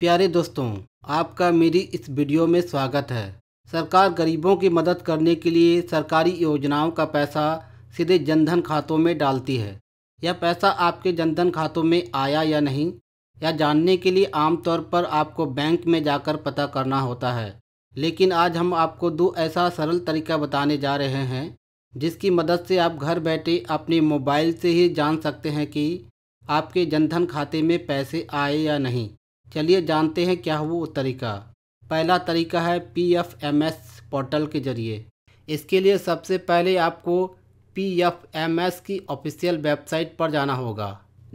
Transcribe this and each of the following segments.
प्यारे दोस्तों आपका मेरी इस वीडियो में स्वागत है सरकार गरीबों की मदद करने के लिए सरकारी योजनाओं का पैसा सीधे जनधन खातों में डालती है यह पैसा आपके जनधन खातों में आया या नहीं यह जानने के लिए आमतौर पर आपको बैंक में जाकर पता करना होता है लेकिन आज हम आपको दो ऐसा सरल तरीका बताने जा रहे हैं जिसकी मदद से आप घर बैठे अपने मोबाइल से ही जान सकते हैं कि आपके जनधन खाते में पैसे आए या नहीं चलिए जानते हैं क्या वो तरीका पहला तरीका है P F M S portal के जरिए इसके लिए सबसे पहले आपको पी एफ एम एस की ऑफिशियल वेबसाइट पर जाना होगा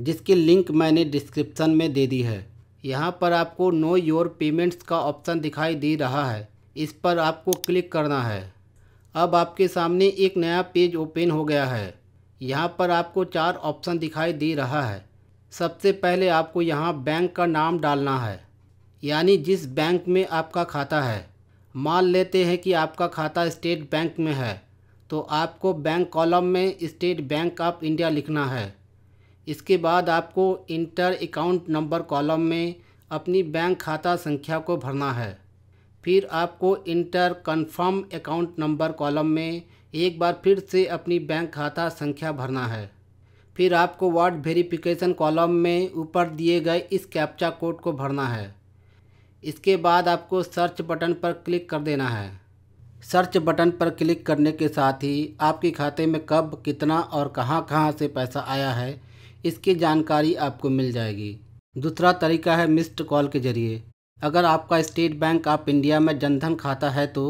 जिसकी लिंक मैंने डिस्क्रिप्शन में दे दी है यहाँ पर आपको नो योर पेमेंट्स का ऑप्शन दिखाई दे रहा है इस पर आपको क्लिक करना है अब आपके सामने एक नया पेज ओपन हो गया है यहाँ पर आपको चार ऑप्शन दिखाई दे रहा है सबसे पहले आपको यहाँ बैंक का नाम डालना है यानी जिस बैंक में आपका खाता है मान लेते हैं कि आपका खाता स्टेट बैंक में है तो आपको बैंक कॉलम में स्टेट बैंक ऑफ इंडिया लिखना है इसके बाद आपको इंटर अकाउंट नंबर कॉलम में अपनी बैंक खाता संख्या को भरना है फिर आपको enter confirm account number column में एक बार फिर से अपनी बैंक खाता संख्या भरना है फिर आपको वर्ड वेरिफिकेशन कॉलम में ऊपर दिए गए इस कैप्चा कोड को भरना है इसके बाद आपको सर्च बटन पर क्लिक कर देना है सर्च बटन पर क्लिक करने के साथ ही आपके खाते में कब कितना और कहां कहां से पैसा आया है इसकी जानकारी आपको मिल जाएगी दूसरा तरीका है मिस्ड कॉल के जरिए अगर आपका स्टेट बैंक ऑफ इंडिया में जनधन खाता है तो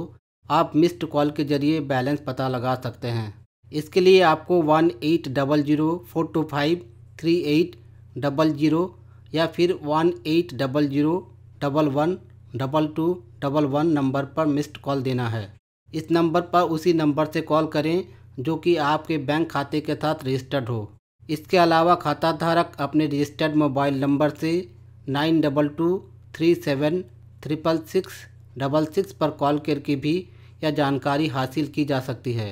आप मिस्ड कॉल के जरिए बैलेंस पता लगा सकते हैं इसके लिए आपको one eight double zero four two five three eight double zero या फिर one eight double zero double one double two double one number पर मिस्ड कॉल देना है इस नंबर पर उसी नंबर से कॉल करें जो कि आपके बैंक खाते के साथ रजिस्टर्ड हो इसके अलावा खाता धारक अपने रजिस्टर्ड मोबाइल नंबर से nine double two three seven triple six double six पर कॉल करके भी यह जानकारी हासिल की जा सकती है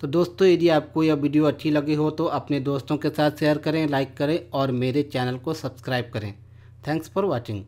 तो दोस्तों यदि आपको यह वीडियो अच्छी लगी हो तो अपने दोस्तों के साथ शेयर करें लाइक करें और मेरे चैनल को सब्सक्राइब करें थैंक्स फॉर वॉचिंग